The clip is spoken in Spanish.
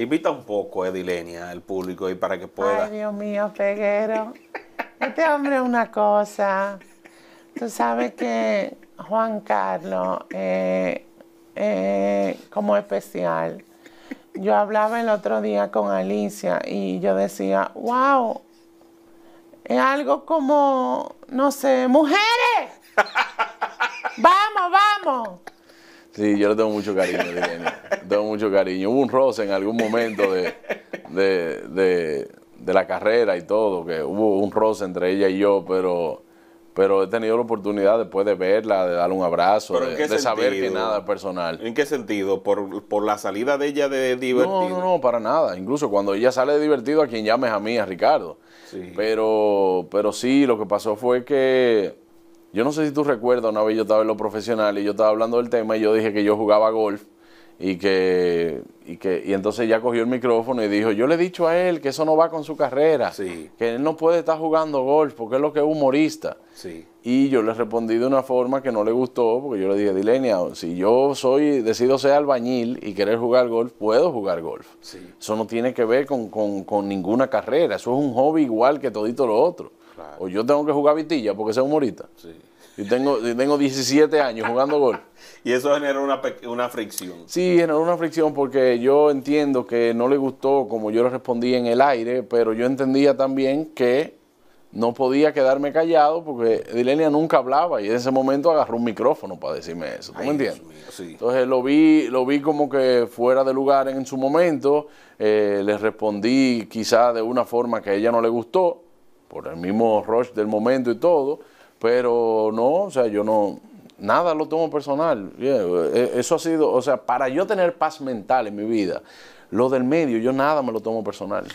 Invita un poco, Edilenia, eh, al público y para que pueda. Ay, Dios mío, Peguero. Este hombre es una cosa. Tú sabes que Juan Carlos eh, eh, como especial. Yo hablaba el otro día con Alicia y yo decía, wow, es algo como, no sé, mujeres. Vamos, vamos. Sí, yo le tengo mucho cariño, tengo mucho cariño. Hubo un roce en algún momento de, la carrera y todo, que hubo un roce entre ella y yo, pero, pero he tenido la oportunidad después de verla, de darle un abrazo, de, saber que nada es personal. ¿En qué sentido? ¿Por, la salida de ella de divertido? No, no, no, para nada. Incluso cuando ella sale de divertido, a quien llames a mí, a Ricardo. Pero, pero sí, lo que pasó fue que yo no sé si tú recuerdas, una vez yo estaba en lo profesional y yo estaba hablando del tema y yo dije que yo jugaba golf y que, y que entonces ya cogió el micrófono y dijo, yo le he dicho a él que eso no va con su carrera, que él no puede estar jugando golf porque es lo que es humorista. Y yo le respondí de una forma que no le gustó porque yo le dije, Dilenia, si yo soy, decido ser albañil y querer jugar golf, puedo jugar golf. Eso no tiene que ver con, con, con ninguna carrera, eso es un hobby igual que todito lo otro. O yo tengo que jugar vitilla porque soy humorista. Y tengo, tengo 17 años jugando gol. y eso generó una, una fricción. Sí, generó una fricción porque yo entiendo que no le gustó como yo le respondí en el aire, pero yo entendía también que no podía quedarme callado porque Dilenia nunca hablaba y en ese momento agarró un micrófono para decirme eso, ¿tú me entiendes? Entonces lo vi, lo vi como que fuera de lugar en su momento, eh, le respondí quizá de una forma que a ella no le gustó, por el mismo rush del momento y todo, pero no, o sea, yo no, nada lo tomo personal. Eh, eso ha sido, o sea, para yo tener paz mental en mi vida, lo del medio, yo nada me lo tomo personal.